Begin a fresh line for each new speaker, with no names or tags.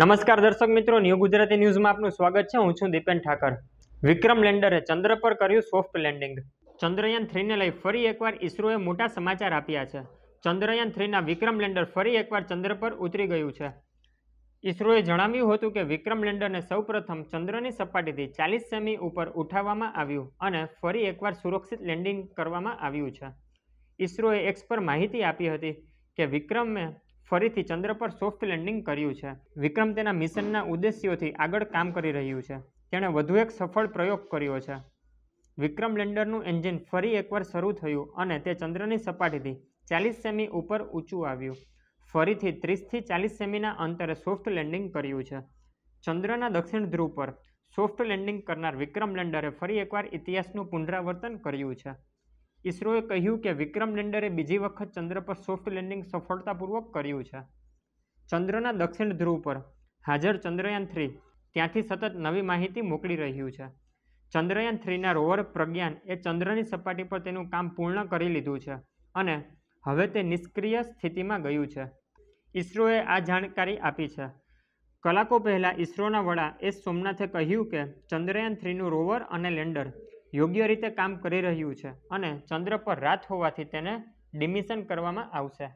નમસ્કાર દર્શક મિત્રો ન્યૂ ગુજરાતી ન્યૂઝમાં આપનું સ્વાગત છે હું છું દીપેન ઠાકર વિક્રમ લેન્ડરે ચંદ્ર પર કર્યું સોફ્ટ લેન્ડિંગ ચંદ્રયાન થ્રીને લઈ ફરી એકવાર ઇસરોએ મોટા સમાચાર આપ્યા છે ચંદ્રયાન થ્રીના વિક્રમ લેન્ડર ફરી એકવાર ચંદ્ર પર ઉતરી ગયું છે ઇસરોએ જણાવ્યું હતું કે વિક્રમ લેન્ડરને સૌપ્રથમ ચંદ્રની સપાટીથી ચાલીસ સેમી ઉપર ઉઠાવવામાં આવ્યું અને ફરી એકવાર સુરક્ષિત લેન્ડિંગ કરવામાં આવ્યું છે ઇસરોએ એક્સ પર માહિતી આપી હતી કે વિક્રમે ફરીથી ચંદ્ર પર સોફ્ટ લેન્ડિંગ કર્યું છે વિક્રમ તેના મિશનના ઉદ્દેશ્યોથી આગળ કામ કરી રહ્યું છે તેણે વધુ એક સફળ પ્રયોગ કર્યો છે વિક્રમ લેન્ડરનું એન્જિન ફરી એકવાર શરૂ થયું અને તે ચંદ્રની સપાટીથી ચાલીસ સેમી ઉપર ઊંચું આવ્યું ફરીથી ત્રીસથી ચાલીસ સેમીના અંતરે સોફ્ટ લેન્ડિંગ કર્યું છે ચંદ્રના દક્ષિણ ધ્રુવ પર સોફ્ટ લેન્ડિંગ કરનાર વિક્રમ લેન્ડરે ફરી એકવાર ઇતિહાસનું પુનરાવર્તન કર્યું છે ઇસરોએ કહ્યું કે વિક્રમ લેન્ડરે બીજી વખત ચંદ્ર પર સોફ્ટ લેન્ડિંગ સફળતાપૂર્વક કર્યું છે ચંદ્રના દક્ષિણ ધ્રુવ પર હાજર ચંદ્રયાન થ્રી ત્યાંથી સતત નવી માહિતી મોકલી રહ્યું છે ચંદ્રયાન થ્રીના રોવર પ્રજ્ઞાન એ ચંદ્રની સપાટી પર તેનું કામ પૂર્ણ કરી લીધું છે અને હવે તે નિષ્ક્રિય સ્થિતિમાં ગયું છે ઇસરોએ આ જાણકારી આપી છે કલાકો પહેલાં ઇસરોના વડા એસ સોમનાથે કહ્યું કે ચંદ્રયાન થ્રીનું રોવર અને લેન્ડર યોગ્ય રીતે કામ કરી રહ્યું છે અને ચંદ્ર પર રાત હોવાથી તેને ડિમિશન કરવામાં આવશે